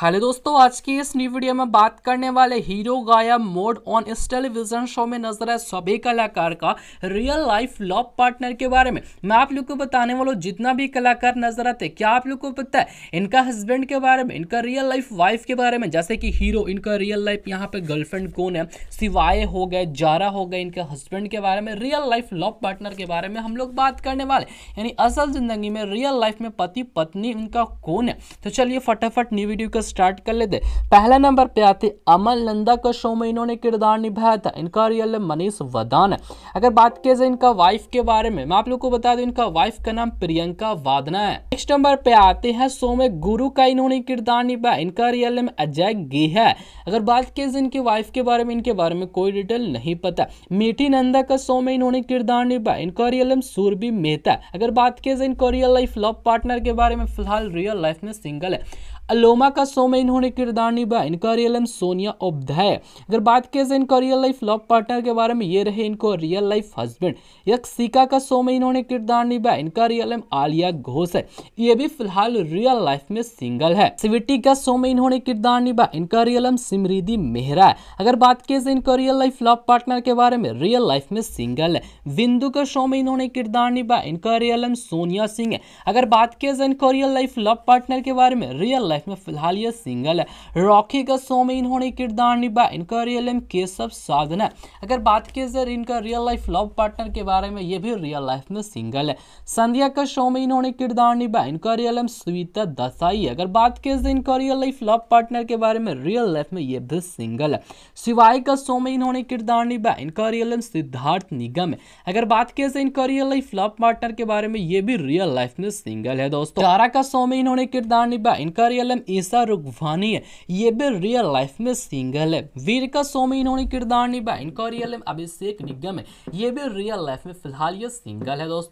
hello दोस्तों आज की इस न्यू वीडियो में बात करने वाले हीरो गाया मोड ऑन इस टेलीविजन शो में नजर आए सभी कलाकार का रियल लाइफ लव पार्टनर के बारे में मैं आप लोग को बताने वाला जितना भी कलाकार नजर आते क्या आप लोग को पता है इनका हस्बैंड के बारे में इनका रियल लाइफ वाइफ के बारे में जैसे कि हीरो इनका रियल लाइफ यहाँ पे गर्लफ्रेंड कौन है सिवाय हो गए जारा हो गए इनके हस्बैंड के बारे में रियल लाइफ लव पार्टनर के बारे में हम लोग बात करने वाले यानी असल जिंदगी में रियल लाइफ में पति पत्नी इनका कौन है तो चलिए फटाफट न्यू वीडियो का स्टार्ट कर लेते पहला नंबर पे आते अमल नंदा का शो में इन्होंने किरदार निभाया था इनका रियल मनीष वदान है अगर बात किया जाए इनका वाइफ के बारे में मैं आप लोग को बता दूं इनका वाइफ का नाम प्रियंका वादना है नेक्स्ट नंबर पे आते हैं शो में गुरु का इन्होंने किरदार निभाया इनका रियल नेम अजय गे है अगर बात किया जाए इनकी वाइफ के बारे में इनके बारे में कोई डिटेल नहीं पता मीठी नंदा का शो में इन्होंने किरदार निभाया इनका रियल नेम सूरभि मेहता अगर बात किया जाए इनका रियल लाइफ लव पार्टनर के बारे में फिलहाल रियल लाइफ में सिंगल है अलोमा का शो में इन्होंने किरदार निभाया इनका रियल नेम सोनिया है अगर बात किया जाए इनका रियल लाइफ लव पार्टनर के बारे में ये रहे इनको रियल लाइफ हस्बैंड यक्षिका का शो में इन्होंने किरदार निभाया इनका रियल नेम आलिया घोष है ये भी फिलहाल रियल लाइफ में सिंगल है सिविटी का शो में इन्होंने किरदार निभाया इनका रियल नेम सिमरिदी मेहरा है अगर बात किया जाए इनका रियल लाइफ लव पार्टनर के बारे में रियल लाइफ में सिंगल है विंदु का शो में इन्होंने किरदार निभाया इनका रियल नेम सोनिया सिंह है अगर बात किया जाए इनका रियल लाइफ लव पार्टनर के बारे में रियल लाइफ में फिलहाल ये सिंगल है रॉकी का शो में इन्होंने किरदार निभा इनका रियल नेम केशव साधन है अगर बात की जाए इनका रियल लाइफ लव पार्टनर के बारे में ये भी रियल लाइफ में सिंगल है संध्या का शो में इन्होंने किरदार निभा इनका रियल नेम स्वीता दसाई अगर बात की जाए इनका रियल लाइफ लव पार्टनर के बारे में रियल लाइफ में ये भी सिंगल है शिवाय का शो में इन्होंने किरदार निभा इनका रियल नेम सिद्धार्थ निगम है अगर बात की जाए इनका रियल लाइफ लव पार्टनर के बारे में ये भी रियल लाइफ में सिंगल है दोस्तों तारा का शो में इन्होंने किरदार निभा इनका कलम ईसा रुगवानी है ये भी रियल लाइफ में सिंगल है वीर का सोमी इन्होंने किरदार निभाया इनका रियल अभिषेक निगम है ये भी रियल लाइफ में फिलहाल ये सिंगल है दोस्तों